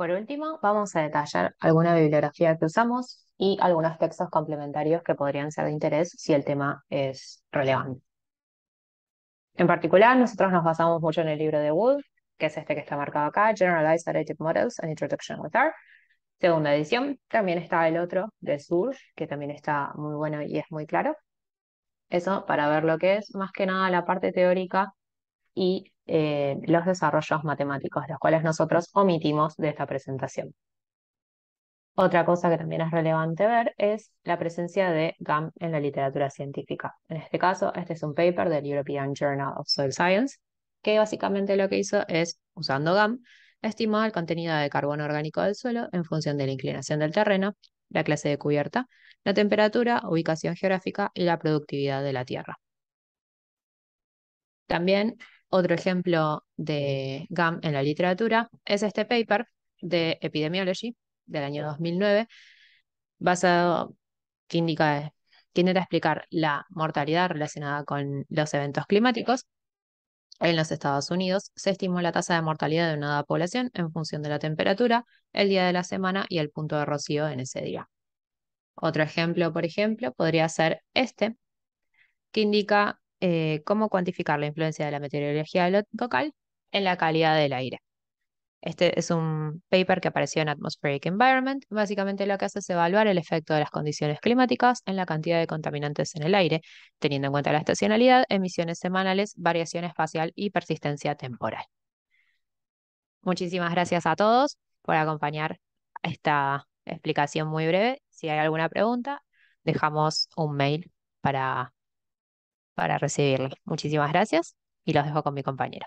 Por último, vamos a detallar alguna bibliografía que usamos y algunos textos complementarios que podrían ser de interés si el tema es relevante. En particular, nosotros nos basamos mucho en el libro de Wood, que es este que está marcado acá, Generalized Additive Models and Introduction with R, segunda edición. También está el otro de Sur, que también está muy bueno y es muy claro. Eso para ver lo que es más que nada la parte teórica y eh, los desarrollos matemáticos, los cuales nosotros omitimos de esta presentación. Otra cosa que también es relevante ver es la presencia de GAM en la literatura científica. En este caso, este es un paper del European Journal of Soil Science, que básicamente lo que hizo es, usando GAM, estimó el contenido de carbono orgánico del suelo en función de la inclinación del terreno, la clase de cubierta, la temperatura, ubicación geográfica y la productividad de la tierra. También otro ejemplo de GAM en la literatura es este paper de Epidemiology del año 2009, basado que indica que intenta explicar la mortalidad relacionada con los eventos climáticos. En los Estados Unidos se estimó la tasa de mortalidad de una población en función de la temperatura, el día de la semana y el punto de rocío en ese día. Otro ejemplo, por ejemplo, podría ser este, que indica eh, cómo cuantificar la influencia de la meteorología local en la calidad del aire. Este es un paper que apareció en Atmospheric Environment. Básicamente lo que hace es evaluar el efecto de las condiciones climáticas en la cantidad de contaminantes en el aire, teniendo en cuenta la estacionalidad, emisiones semanales, variación espacial y persistencia temporal. Muchísimas gracias a todos por acompañar esta explicación muy breve. Si hay alguna pregunta, dejamos un mail para para recibirla. Muchísimas gracias y los dejo con mi compañero.